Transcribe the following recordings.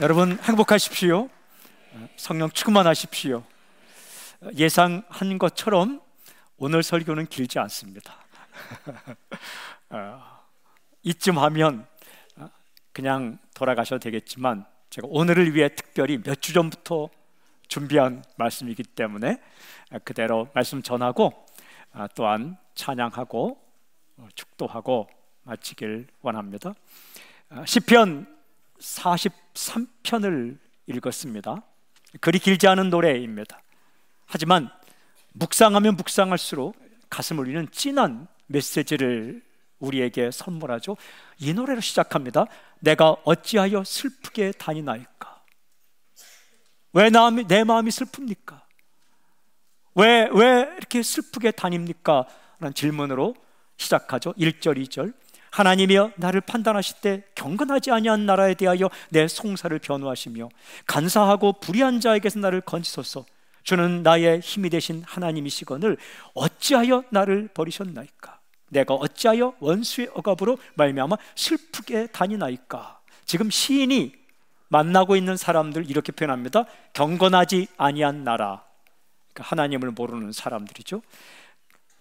여러분 행복하십시오. 성령 충만하십시오. 예상한 것처럼 오늘 설교는 길지 않습니다. 아, 이쯤 하면 아, 그냥 돌아가셔도 되겠지만 제가 오늘을 위해 특별히 몇 주 전부터 준비한 말씀이기 때문에 아, 그대로 말씀 전하고 또한 찬양하고 어, 축도하고 마치길 원합니다. 시편 43편을 읽었습니다. 그리 길지 않은 노래입니다. 하지만 묵상하면 묵상할수록 가슴 울리는 진한 메시지를 우리에게 선물하죠. 이 노래로 시작합니다. 내가 어찌하여 슬프게 다니나이까? 왜 내 마음이 슬픕니까? 왜, 왜 이렇게 슬프게 다닙니까? 라는 질문으로 시작하죠. 1절, 2절. 하나님이여 나를 판단하실 때 경건하지 아니한 나라에 대하여 내 송사를 변호하시며 간사하고 불의한 자에게서 나를 건지소서 주는 나의 힘이 되신 하나님이시거늘 어찌하여 나를 버리셨나이까 내가 어찌하여 원수의 억압으로 말미암아 슬프게 다니나이까 지금 시인이 만나고 있는 사람들 이렇게 표현합니다 경건하지 아니한 나라 그러니까 하나님을 모르는 사람들이죠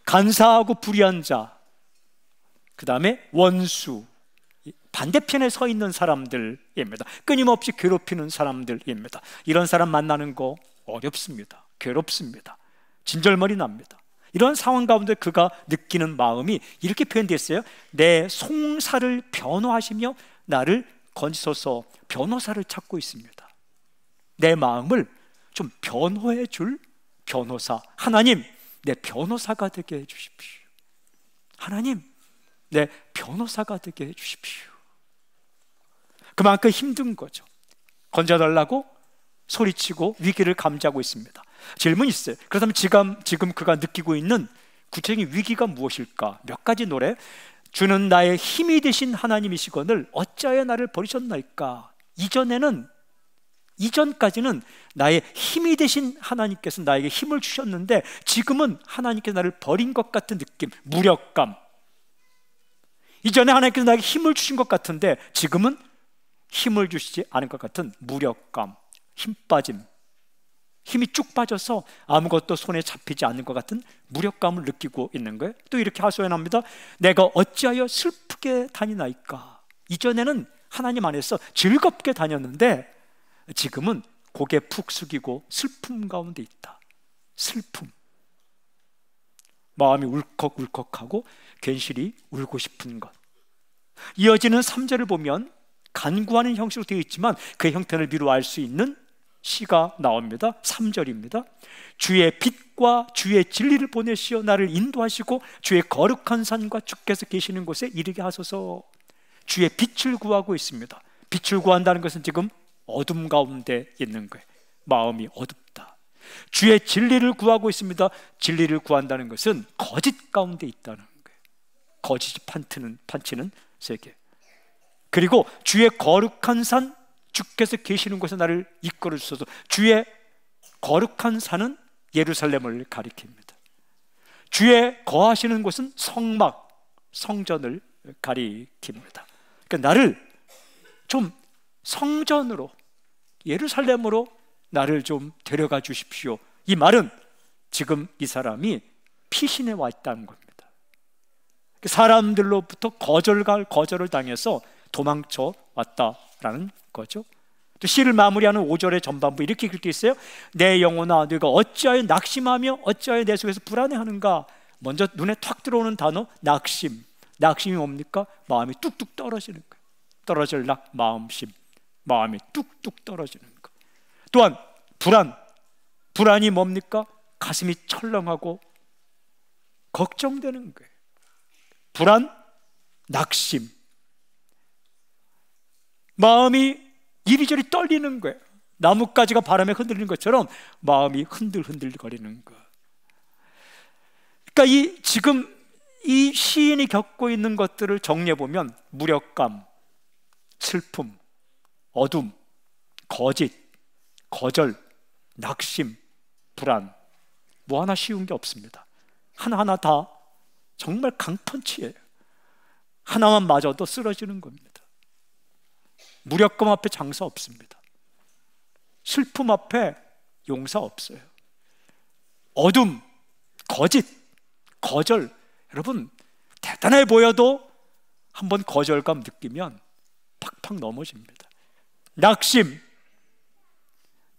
간사하고 불의한 자그 다음에 원수 반대편에 서 있는 사람들입니다. 끊임없이 괴롭히는 사람들입니다. 이런 사람 만나는 거 어렵습니다. 괴롭습니다. 진절머리 납니다. 이런 상황 가운데 그가 느끼는 마음이 이렇게 표현됐어어요내 송사를 변호하시며 나를 건지소서 변호사를 찾고 있습니다. 내 마음을 좀 변호해 줄 변호사. 하나님, 내 변호사가 되게 해 주십시오. 하나님, 내 변호사가 되게 해주십시오. 그만큼 힘든 거죠. 건져달라고 소리치고 위기를 감지하고 있습니다. 질문이 있어요. 그렇다면 지금, 지금 그가 느끼고 있는 구체적인 위기가 무엇일까? 몇 가지 노래. 주는 나의 힘이 되신 하나님이시건을 어찌하여 나를 버리셨나이까? 이전에는 이전까지는 나의 힘이 되신 하나님께서 나에게 힘을 주셨는데 지금은 하나님께서 나를 버린 것 같은 느낌, 무력감, 이전에 하나님께서 나에게 힘을 주신 것 같은데 지금은 힘을 주시지 않은 것 같은 무력감, 힘 빠짐, 힘이 쭉 빠져서 아무것도 손에 잡히지 않는 것 같은 무력감을 느끼고 있는 거예요. 또 이렇게 하소연합니다. 내가 어찌하여 슬프게 다니나이까? 이전에는 하나님 안에서 즐겁게 다녔는데 지금은 고개 푹 숙이고 슬픔 가운데 있다. 슬픔. 마음이 울컥울컥하고 괜시리 울고 싶은 것. 이어지는 3절을 보면 간구하는 형식으로 되어 있지만 그 형태를 미루 알수 있는 시가 나옵니다. 3절입니다. 주의 빛과 주의 진리를 보내시어 나를 인도하시고 주의 거룩한 산과 주께서 계시는 곳에 이르게 하소서. 주의 빛을 구하고 있습니다. 빛을 구한다는 것은 지금 어둠 가운데 있는 거예요. 마음이 어둡 주의 진리를 구하고 있습니다. 진리를 구한다는 것은 거짓 가운데 있다는 거예요. 거짓이 판치는, 판치는 세계. 그리고 주의 거룩한 산, 주께서 계시는 곳에 나를 이끌어 주셔서 주의 거룩한 산은 예루살렘을 가리킵니다. 주의 거하시는 곳은 성막, 성전을 가리킵니다. 그러니까 나를 좀 성전으로 예루살렘으로 나를 좀 데려가 주십시오. 이 말은 지금 이 사람이 피신해 왔다는 겁니다. 사람들로부터 거절갈 거절을 당해서 도망쳐 왔다라는 거죠. 또 시를 마무리하는 5절의 전반부 이렇게 읽을 게 있어요. 내 영혼아, 네가 어찌하여 낙심하며 어찌하여 내 속에서 불안해하는가? 먼저 눈에 탁 들어오는 단어 낙심. 낙심이 뭡니까? 마음이 뚝뚝 떨어지는 거예요. 떨어질 낙 마음심. 마음이 뚝뚝 떨어지는 거예요. 또한 불안. 불안이 뭡니까? 가슴이 철렁하고 걱정되는 거예요. 불안, 낙심. 마음이 이리저리 떨리는 거예요. 나뭇가지가 바람에 흔들리는 것처럼 마음이 흔들흔들거리는 거. 그러니까 이 지금 이 시인이 겪고 있는 것들을 정리해 보면 무력감, 슬픔, 어둠, 거짓, 거절, 낙심, 불안 뭐 하나 쉬운 게 없습니다. 하나하나 다 정말 강펀치예요. 하나만 맞아도 쓰러지는 겁니다. 무력감 앞에 장사 없습니다. 슬픔 앞에 용사 없어요. 어둠, 거짓, 거절. 여러분, 대단해 보여도 한번 거절감 느끼면 팍팍 넘어집니다. 낙심,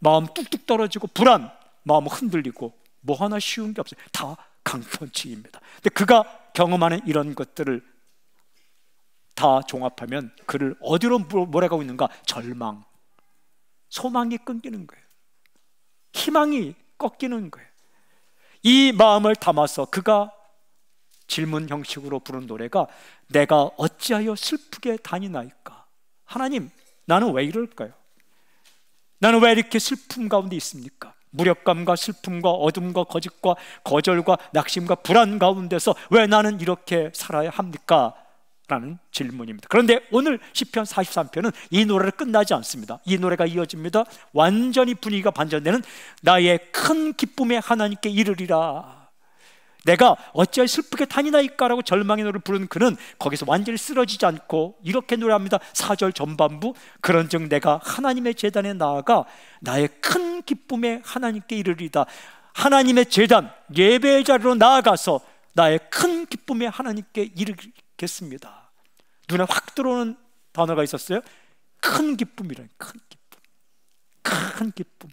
마음 뚝뚝 떨어지고 불안, 마음 흔들리고 뭐 하나 쉬운 게 없어요. 다 강권치입니다. 근데 그가 경험하는 이런 것들을 다 종합하면 그를 어디로 몰아가고 있는가? 절망, 소망이 끊기는 거예요. 희망이 꺾이는 거예요. 이 마음을 담아서 그가 질문 형식으로 부른 노래가 내가 어찌하여 슬프게 다니나이까? 하나님, 나는 왜 이럴까요? 나는 왜 이렇게 슬픔 가운데 있습니까? 무력감과 슬픔과 어둠과 거짓과 거절과 낙심과 불안 가운데서 왜 나는 이렇게 살아야 합니까? 라는 질문입니다. 그런데 오늘 시편 43편은 이 노래를 끝나지 않습니다. 이 노래가 이어집니다. 완전히 분위기가 반전되는 나의 큰 기쁨에 하나님께 이르리라. 내가 어찌할 슬프게 다니나이까라고 절망의 노래를 부르는 그는 거기서 완전히 쓰러지지 않고 이렇게 노래합니다. 4절 전반부 그런즉 내가 하나님의 재단에 나아가 나의 큰 기쁨에 하나님께 이르리다. 하나님의 재단 예배의 자리로 나아가서 나의 큰 기쁨에 하나님께 이르겠습니다. 눈에 확 들어오는 단어가 있었어요. 큰 기쁨이란 큰 기쁨. 큰 기쁨.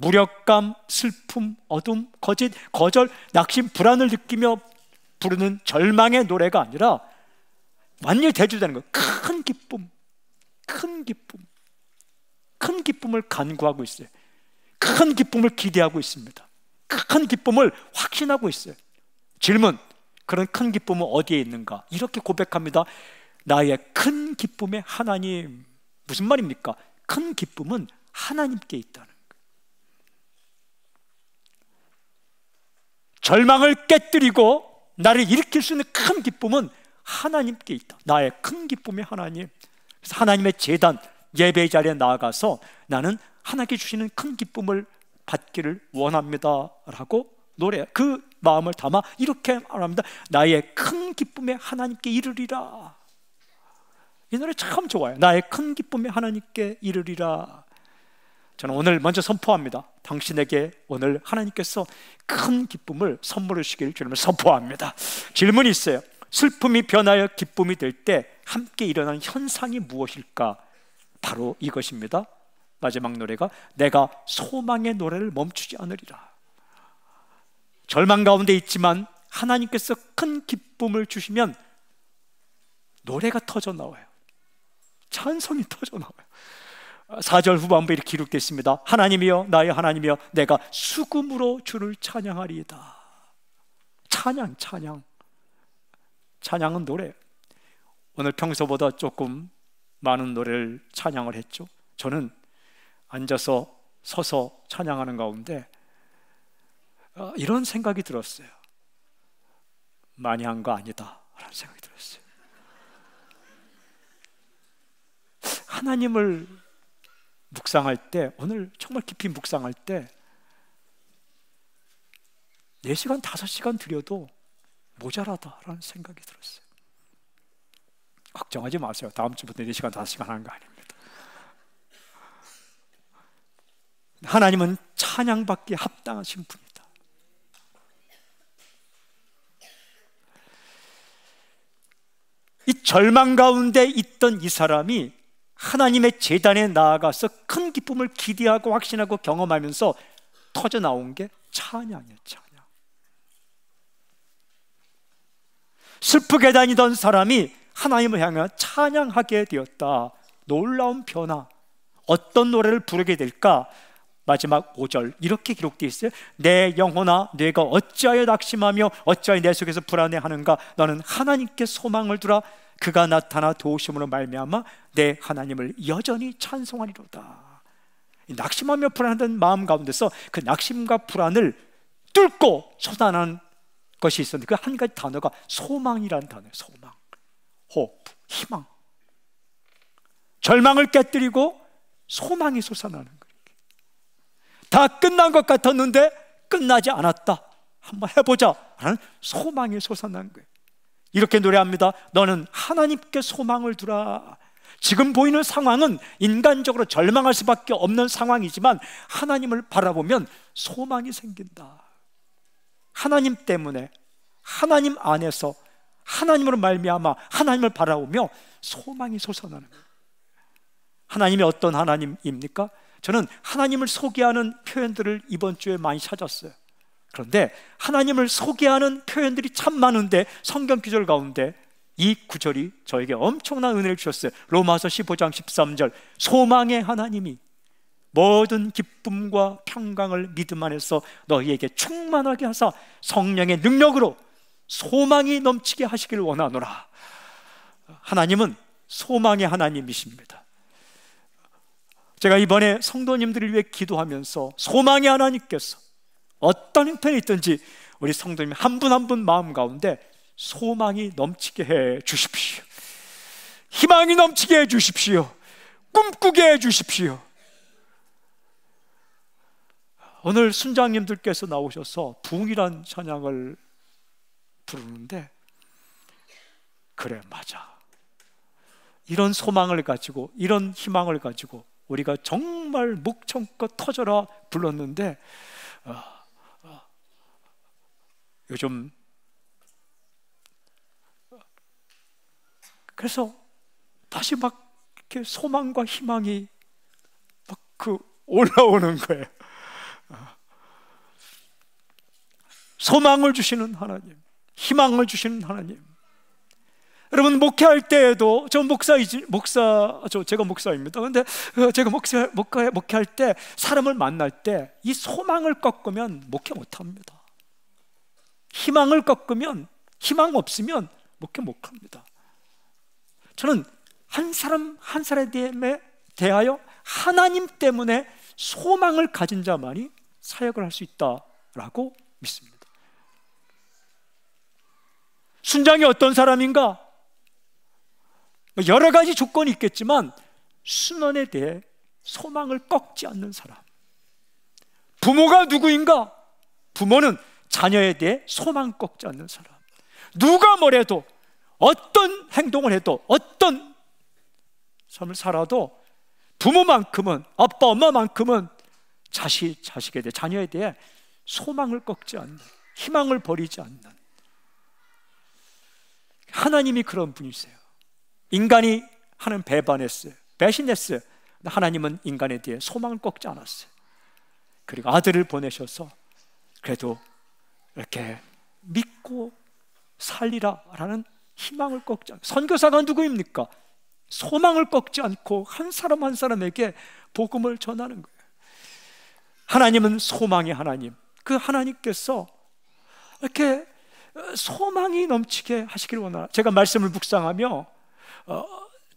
무력감, 슬픔, 어둠, 거짓, 거절, 낙심, 불안을 느끼며 부르는 절망의 노래가 아니라 완전히 대조되는 거예요. 큰 기쁨, 큰 기쁨, 큰 기쁨을 간구하고 있어요. 큰 기쁨을 기대하고 있습니다. 큰 기쁨을 확신하고 있어요. 질문, 그런 큰 기쁨은 어디에 있는가? 이렇게 고백합니다. 나의 큰 기쁨의 하나님. 무슨 말입니까? 큰 기쁨은 하나님께 있다는. 절망을 깨뜨리고 나를 일으킬 수 있는 큰 기쁨은 하나님께 있다. 나의 큰 기쁨이 하나님. 그래서 하나님의 재단, 예배 자리에 나아가서 나는 하나님께 주시는 큰 기쁨을 받기를 원합니다. 라고 노래, 그 마음을 담아 이렇게 말합니다. 나의 큰 기쁨에 하나님께 이르리라. 이 노래 참 좋아요. 나의 큰 기쁨에 하나님께 이르리라. 저는 오늘 먼저 선포합니다. 당신에게 오늘 하나님께서 큰 기쁨을 선물해 주시길 주님을 선포합니다. 질문이 있어요. 슬픔이 변하여 기쁨이 될 때 함께 일어난 현상이 무엇일까? 바로 이것입니다. 마지막 노래가 내가 소망의 노래를 멈추지 않으리라. 절망 가운데 있지만 하나님께서 큰 기쁨을 주시면 노래가 터져 나와요. 찬송이 터져 나와요. 4절 후반부에 이렇게 기록됐습니다. 하나님이여 나의 하나님이여 내가 수금으로 주를 찬양하리이다. 찬양 찬양. 찬양은 노래. 오늘 평소보다 조금 많은 노래를 찬양을 했죠. 저는 앉아서 서서 찬양하는 가운데 아, 이런 생각이 들었어요. 많이 한 거 아니다. 라는 생각이 들었어요. 하나님을 묵상할 때 오늘 정말 깊이 묵상할 때 4시간, 5시간 들여도 모자라다라는 생각이 들었어요. 걱정하지 마세요. 다음 주부터 4시간, 5시간 하는 거 아닙니다. 하나님은 찬양받기 합당하신 분이다. 이 절망 가운데 있던 이 사람이 하나님의 재단에 나아가서 큰 기쁨을 기대하고 확신하고 경험하면서 터져 나온 게 찬양이에요, 찬양. 슬프게 다니던 사람이 하나님을 향해 찬양하게 되었다. 놀라운 변화. 어떤 노래를 부르게 될까? 마지막 5절 이렇게 기록되어 있어요. 내 영혼아 내가 어찌하여 낙심하며 어찌하여 내 속에서 불안해하는가 너는 하나님께 소망을 두라 그가 나타나 도우심으로 말미암아 내 하나님을 여전히 찬송하리로다. 낙심하며 불안한 마음 가운데서 그 낙심과 불안을 뚫고 처단하 것이 있었는데 그 한 가지 단어가 소망이라는 단어예요. 소망, 호흡, 희망. 절망을 깨뜨리고 소망이 솟아나는 다 끝난 것 같았는데 끝나지 않았다. 한번 해보자. 라는 소망이 솟아난 거예요. 이렇게 노래합니다. 너는 하나님께 소망을 두라. 지금 보이는 상황은 인간적으로 절망할 수밖에 없는 상황이지만 하나님을 바라보면 소망이 생긴다. 하나님 때문에 하나님 안에서 하나님으로 말미암아 하나님을 바라보며 소망이 솟아나는 거예요. 하나님이 어떤 하나님입니까? 저는 하나님을 소개하는 표현들을 이번 주에 많이 찾았어요. 그런데 하나님을 소개하는 표현들이 참 많은데 성경 구절 가운데 이 구절이 저에게 엄청난 은혜를 주셨어요. 로마서 15장 13절 소망의 하나님이 모든 기쁨과 평강을 믿음 안에서 너희에게 충만하게 하사 성령의 능력으로 소망이 넘치게 하시길 원하노라. 하나님은 소망의 하나님이십니다. 제가 이번에 성도님들을 위해 기도하면서 소망의 하나님께서 어떤 형편이 있든지 우리 성도님 한 분 한 분 마음 가운데 소망이 넘치게 해 주십시오. 희망이 넘치게 해 주십시오. 꿈꾸게 해 주십시오. 오늘 순장님들께서 나오셔서 붕이란 찬양을 부르는데 그래 맞아. 이런 소망을 가지고 이런 희망을 가지고 우리가 정말 목청껏 터져라 불렀는데 어, 어, 요즘 그래서 다시 막 이렇게 소망과 희망이 막 그 올라오는 거예요. 어. 소망을 주시는 하나님, 희망을 주시는 하나님, 여러분 목회할 때에도 저 목사이지 목사 아, 저 제가 목사입니다. 근데 어, 제가 목사 목회, 목회할 때 사람을 만날 때 이 소망을 꺾으면 목회 못 합니다. 희망을 꺾으면 희망 없으면 목회 못 합니다. 저는 한 사람 한 사람에 대하여 하나님 때문에 소망을 가진 자만이 사역을 할 수 있다라고 믿습니다. 순장이 어떤 사람인가? 뭐 여러 가지 조건이 있겠지만 순원에 대해 소망을 꺾지 않는 사람. 부모가 누구인가? 부모는 자녀에 대해 소망 꺾지 않는 사람. 누가 뭐래도 어떤 행동을 해도 어떤 삶을 살아도 부모만큼은 아빠 엄마만큼은 자식 자식에 대해 자녀에 대해 소망을 꺾지 않는 희망을 버리지 않는 하나님이 그런 분이세요. 인간이 하는 배반했어요. 배신했어요. 하나님은 인간에 대해 소망을 꺾지 않았어요. 그리고 아들을 보내셔서 그래도 이렇게 믿고 살리라라는 희망을 꺾지 않고 선교사가 누구입니까? 소망을 꺾지 않고 한 사람 한 사람에게 복음을 전하는 거예요. 하나님은 소망의 하나님. 그 하나님께서 이렇게 소망이 넘치게 하시기를 원하라. 제가 말씀을 묵상하며 어,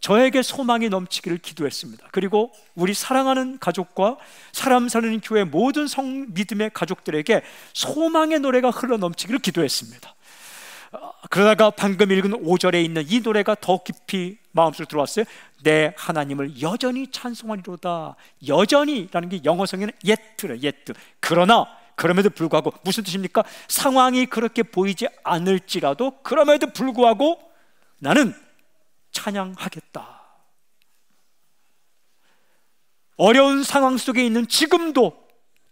저에게 소망이 넘치기를 기도했습니다. 그리고 우리 사랑하는 가족과 사람 사는 교회 모든 성 믿음의 가족들에게 소망의 노래가 흘러 넘치기를 기도했습니다. 어, 그러다가 방금 읽은 5절에 있는 이 노래가 더 깊이 마음속으 들어왔어요. 내 하나님을 여전히 찬송하리로다. 여전히라는 게 영어 성에는 yet래, yet. 그러나 그럼에도 불구하고 무슨 뜻입니까? 상황이 그렇게 보이지 않을지라도 그럼에도 불구하고 나는 찬양하겠다. 어려운 상황 속에 있는 지금도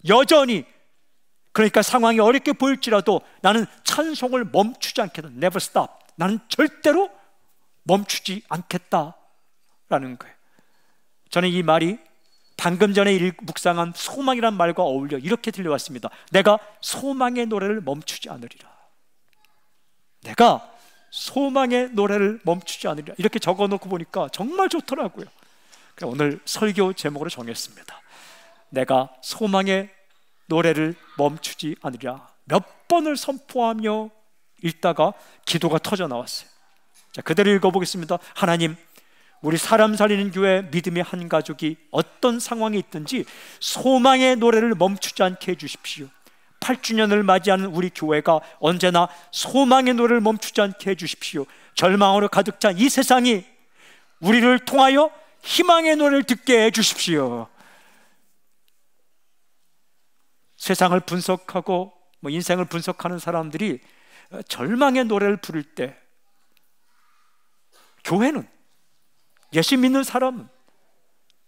여전히 그러니까 상황이 어렵게 보일지라도 나는 찬송을 멈추지 않겠다. Never stop. 나는 절대로 멈추지 않겠다라는 거예요. 저는 이 말이 방금 전에 묵상한 소망이란 말과 어울려 이렇게 들려왔습니다. 내가 소망의 노래를 멈추지 않으리라. 내가 소망의 노래를 멈추지 않으리라 이렇게 적어놓고 보니까 정말 좋더라고요. 오늘 설교 제목으로 정했습니다. 내가 소망의 노래를 멈추지 않으리라 몇 번을 선포하며 읽다가 기도가 터져 나왔어요. 자 그대로 읽어보겠습니다. 하나님 우리 사람 살리는 교회 믿음의 한 가족이 어떤 상황에 있든지 소망의 노래를 멈추지 않게 해주십시오. 8주년을 맞이하는 우리 교회가 언제나 소망의 노래를 멈추지 않게 해주십시오. 절망으로 가득 찬 이 세상이 우리를 통하여 희망의 노래를 듣게 해주십시오. 세상을 분석하고 뭐 인생을 분석하는 사람들이 절망의 노래를 부를 때 교회는 예수 믿는 사람은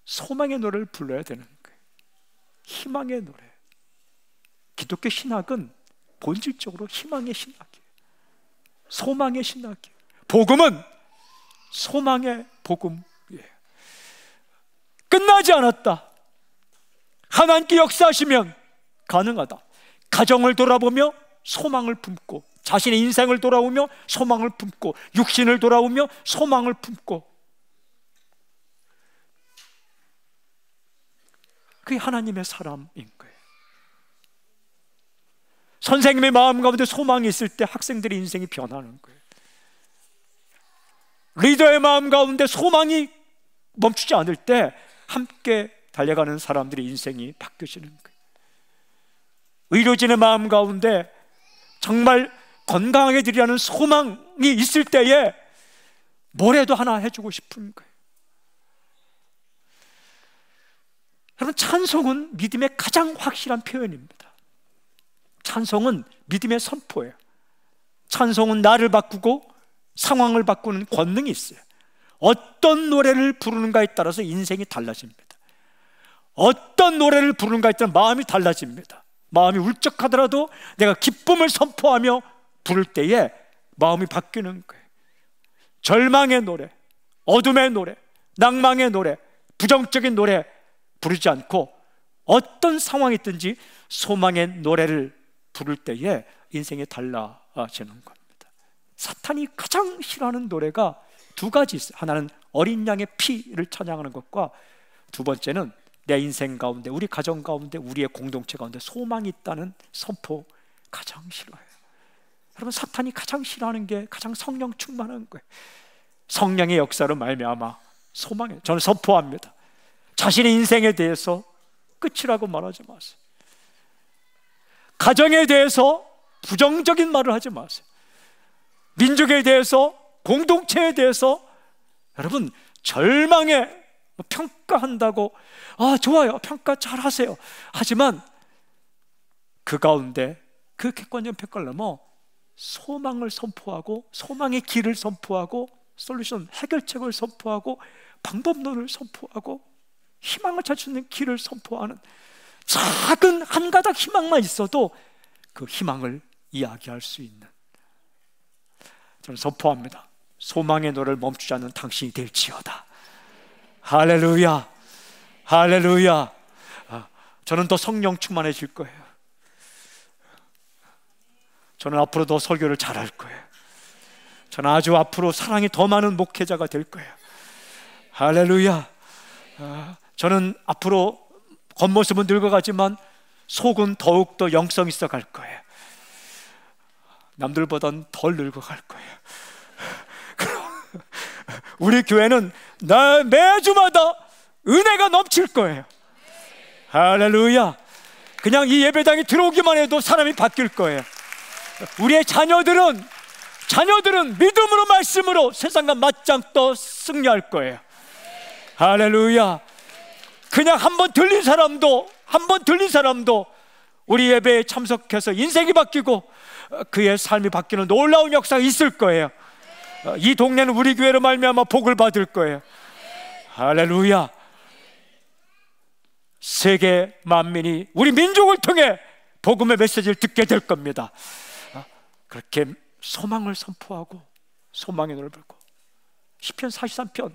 소망의 노래를 불러야 되는 거예요. 희망의 노래. 기독교 신학은 본질적으로 희망의 신학이에요. 소망의 신학이에요. 복음은 소망의 복음이에요. 끝나지 않았다. 하나님께 역사하시면 가능하다. 가정을 돌아보며 소망을 품고 자신의 인생을 돌아오며 소망을 품고 육신을 돌아오며 소망을 품고 그게 하나님의 사람인 거예 선생님의 마음 가운데 소망이 있을 때 학생들의 인생이 변하는 거예요. 리더의 마음 가운데 소망이 멈추지 않을 때 함께 달려가는 사람들의 인생이 바뀌어는 거예요. 의료진의 마음 가운데 정말 건강하게 드리라는 소망이 있을 때에 뭐라도 하나 해주고 싶은 거예요. 여러분, 찬송은 믿음의 가장 확실한 표현입니다. 찬송은 믿음의 선포예요. 찬송은 나를 바꾸고 상황을 바꾸는 권능이 있어요. 어떤 노래를 부르는가에 따라서 인생이 달라집니다. 어떤 노래를 부르는가에 따라 마음이 달라집니다. 마음이 울적하더라도 내가 기쁨을 선포하며 부를 때에 마음이 바뀌는 거예요. 절망의 노래, 어둠의 노래, 낭망의 노래, 부정적인 노래 부르지 않고 어떤 상황이든지 소망의 노래를 부를 때에 인생이 달라지는 겁니다. 사탄이 가장 싫어하는 노래가 두 가지 있어요. 하나는 어린 양의 피를 찬양하는 것과 두 번째는 내 인생 가운데, 우리 가정 가운데, 우리의 공동체 가운데 소망이 있다는 선포 가장 싫어요 여러분 사탄이 가장 싫어하는 게 가장 성령 충만한 거예요. 성령의 역사로 말미암아 소망해. 저는 선포합니다. 자신의 인생에 대해서 끝이라고 말하지 마세요. 가정에 대해서 부정적인 말을 하지 마세요. 민족에 대해서, 공동체에 대해서 여러분 절망에 뭐 평가한다고 아 좋아요 평가 잘 하세요 하지만 그 가운데 그 객관적 평가를 넘어 소망을 선포하고 소망의 길을 선포하고 솔루션 해결책을 선포하고 방법론을 선포하고 희망을 찾는 길을 선포하는 작은 한 가닥 희망만 있어도 그 희망을 이야기할 수 있는 저는 선포합니다. 소망의 노를 멈추지 않는 당신이 될지어다. 할렐루야, 할렐루야. 아, 저는 더 성령 충만해질 거예요. 저는 앞으로 더 설교를 잘할 거예요. 저는 아주 앞으로 사랑이 더 많은 목회자가 될 거예요. 할렐루야. 아, 저는 앞으로 겉모습은 늙어가지만 속은 더욱더 영성 있어 갈 거예요. 남들보단 덜 늙어갈 거예요. 우리 교회는 나 매주마다 은혜가 넘칠 거예요. 할렐루야. 그냥 이 예배당에 들어오기만 해도 사람이 바뀔 거예요. 우리의 자녀들은 자녀들은 믿음으로 말씀으로 세상과 맞짱 떠 승리할 거예요. 할렐루야. 그냥 한번 들린 사람도 한 번 들린 사람도 우리 예배에 참석해서 인생이 바뀌고 어, 그의 삶이 바뀌는 놀라운 역사가 있을 거예요. 어, 이 동네는 우리 교회로 말미암아 복을 받을 거예요. 할렐루야. 세계 만민이 우리 민족을 통해 복음의 메시지를 듣게 될 겁니다. 어, 그렇게 소망을 선포하고 소망의 눈을 불고 시편 43편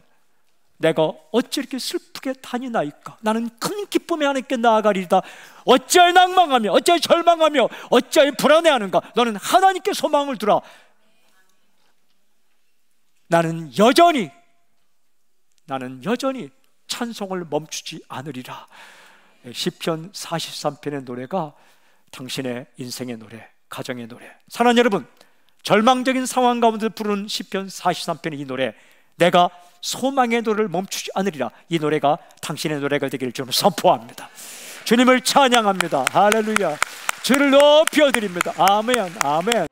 내가 어찌 이렇게 슬프게 다니나이까? 나는 큰 기쁨에 하나님께 나아가리다. 어찌하 낭망하며, 어찌하 절망하며, 어찌하 불안해하는가? 너는 하나님께 소망을 두라. 나는 여전히, 나는 여전히 찬송을 멈추지 않으리라. 시편 43편의 노래가 당신의 인생의 노래, 가정의 노래. 사랑하는 여러분, 절망적인 상황 가운데 부르는 시편 43편의 이 노래 내가 소망의 노래를 멈추지 않으리라 이 노래가 당신의 노래가 되기를 주님 선포합니다 주님을 찬양합니다 할렐루야 주를 높여드립니다 아멘 아멘